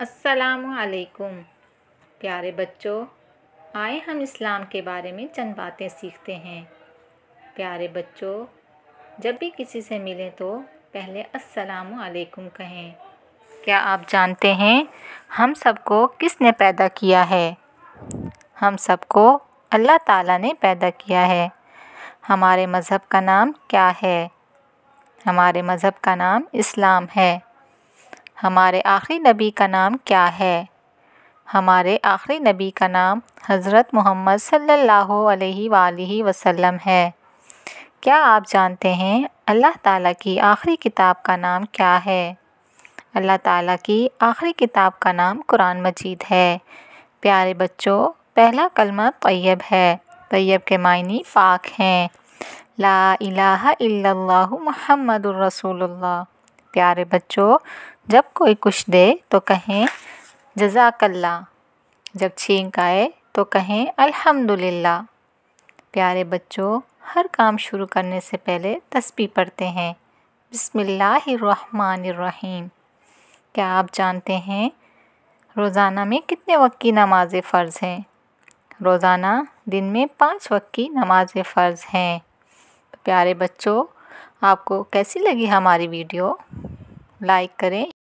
असलकुम प्यारे बच्चों आए हम इस्लाम के बारे में चंद बातें सीखते हैं प्यारे बच्चों जब भी किसी से मिलें तो पहले असलकुम कहें क्या आप जानते हैं हम सबको किसने पैदा किया है हम सबको अल्लाह ताला ने पैदा किया है हमारे मज़हब का नाम क्या है हमारे मज़हब का नाम इस्लाम है हमारे आखिरी नबी का नाम क्या है हमारे आखिरी नबी का नाम हज़रत मोहम्मद सल्लल्लाहु अलैहि सल्ला वसल्लम है क्या आप जानते हैं अल्लाह ताला की आखिरी किताब का नाम क्या है अल्लाह ताला की आखिरी किताब का नाम कुरान मजीद है प्यारे बच्चों पहला कलमा तैयब है तैयब के मायने पाक हैं ला इलाहा इल्लल्लाहु मोहम्मद रसूलुल्लाह प्यारे बच्चों जब कोई कुछ दे तो कहें जजाकल्ला जब छींक आए तो कहें अल्हम्दुलिल्लाह प्यारे बच्चों हर काम शुरू करने से पहले तस्बी पढ़ते हैं बिसमीम क्या आप जानते हैं रोज़ाना में कितने वक्त की नमाज फ़र्ज़ हैं रोज़ाना दिन में पाँच वक्त की नमाज फ़र्ज़ हैं प्यारे बच्चों आपको कैसी लगी हमारी वीडियो लाइक करें